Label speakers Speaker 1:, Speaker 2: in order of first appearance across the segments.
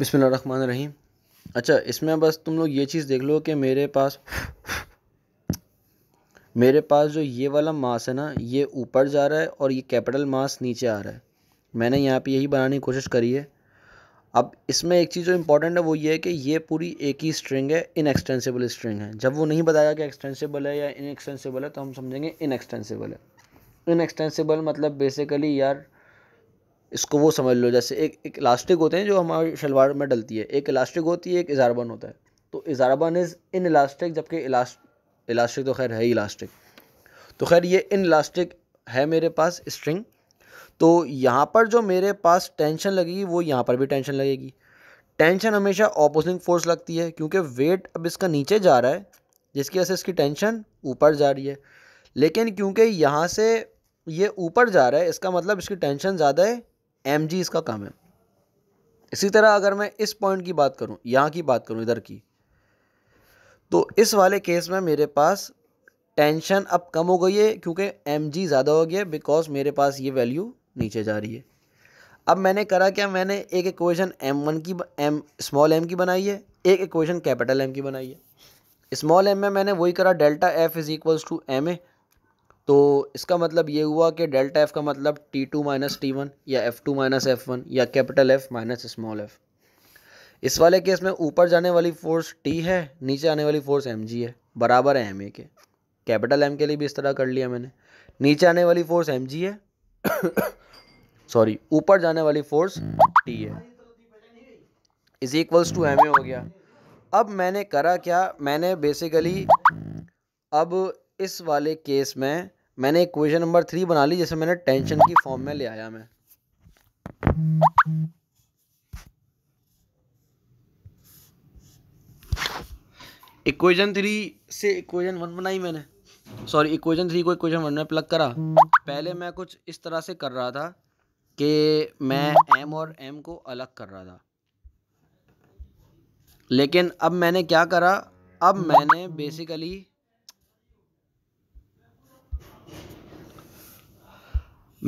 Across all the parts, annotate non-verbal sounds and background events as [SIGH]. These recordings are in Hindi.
Speaker 1: रहीम अच्छा इसमें बस तुम लोग ये चीज़ देख लो कि मेरे पास मेरे पास जो ये वाला मास है ना ये ऊपर जा रहा है और ये कैपिटल मास नीचे आ रहा है मैंने यहाँ पे यही बनाने की कोशिश करी है अब इसमें एक चीज़ जो इम्पोर्टेंट है वो ये है कि ये पूरी एक ही स्ट्रिंग है इन एक्सटेंसिबल स्ट्रिंग है जब वो नहीं बताया कि एक्सटेंसिबल है या इन एक्सटेंसिबल है तो हम समझेंगे इन एक्सटेंसिबल है इन एक्सटेंसिबल मतलब बेसिकली यार इसको वो समझ लो जैसे एक एक इलास्टिक होते हैं जो हमारी शलवार में डलती है एक इलास्टिक होती है एक इजारबन होता है तो इजारबन इज़ इन इलास्टिक जबकि इलास्ट इलास्टिक तो खैर है ही इलास्टिक तो खैर ये इन इलास्टिक है मेरे पास स्ट्रिंग तो यहाँ पर जो मेरे पास टेंशन लगेगी वो यहाँ पर भी टेंशन लगेगी टेंशन हमेशा ऑपोजिंग फोर्स लगती है क्योंकि वेट अब इसका नीचे जा रहा है जिसकी वजह से इसकी टेंशन ऊपर जा रही है लेकिन क्योंकि यहाँ से ये ऊपर जा रहा है इसका मतलब इसकी टेंशन ज़्यादा है एम जी इसका कम है इसी तरह अगर मैं इस पॉइंट की बात करूँ यहाँ की बात करूँ इधर की तो इस वाले केस में मेरे पास टेंशन अब कम हो गई है क्योंकि एम जी ज़्यादा हो गया बिकॉज मेरे पास ये वैल्यू नीचे जा रही है अब मैंने करा क्या मैंने एक इक्वेशन एम वन की एम स्मॉल एम की बनाई है एक इक्वेशन कैपिटल एम की बनाई है स्मॉल एम में मैंने वही करा delta F is equals to M A तो इसका मतलब ये हुआ कि डेल्टा एफ़ का मतलब T two minus T one या F two minus F one या capital F minus small F इस वाले केस में ऊपर जाने वाली फोर्स टी है नीचे आने वाली फोर्स एम जी है बराबर है एम ए के कैपिटल एम के लिए भी इस तरह कर लिया मैंने नीचे आने वाली फोर्स एम जी है सॉरी [COUGHS] ऊपर जाने वाली फोर्स टी है is equals to M A हो गया अब मैंने करा क्या मैंने बेसिकली अब इस वाले केस में मैंने इक्वेशन नंबर थ्री बना ली जिसे मैंने टेंशन की फॉर्म में ले आया मैं इक्वेशन थ्री से इक्वेशन वन बनाई मैंने सॉरी इक्वेशन थ्री को इक्वेशन वन में प्लग करा पहले मैं कुछ इस तरह से कर रहा था कि मैं एम और एम को अलग कर रहा था लेकिन अब मैंने क्या करा अब मैंने बेसिकली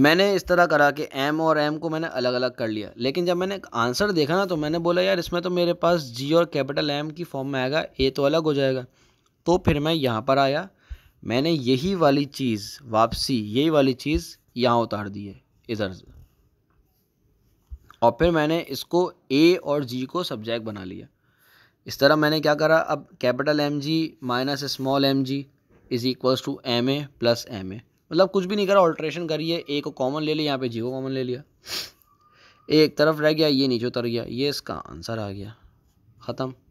Speaker 1: मैंने इस तरह करा कि एम और एम को मैंने अलग अलग कर लिया लेकिन जब मैंने आंसर देखा ना तो मैंने बोला यार इसमें तो मेरे पास जी और कैपिटल एम की फॉर्म में आएगा ए तो अलग हो जाएगा तो फिर मैं यहाँ पर आया मैंने यही वाली चीज़ वापसी यही वाली चीज़ यहाँ उतार दी है इधर से और फिर मैंने इसको ए और जी को सब्जेक्ट बना लिया इस तरह मैंने क्या करा अब capital M G minus small M G is equals to M A plus M A मतलब कुछ भी नहीं करा ऑल्ट्रेशन करिए ए को कॉमन ले लिया यहाँ पे जी को कॉमन ले लिया एक तरफ रह गया ये नीचे उतर गया ये इसका आंसर आ गया ख़त्म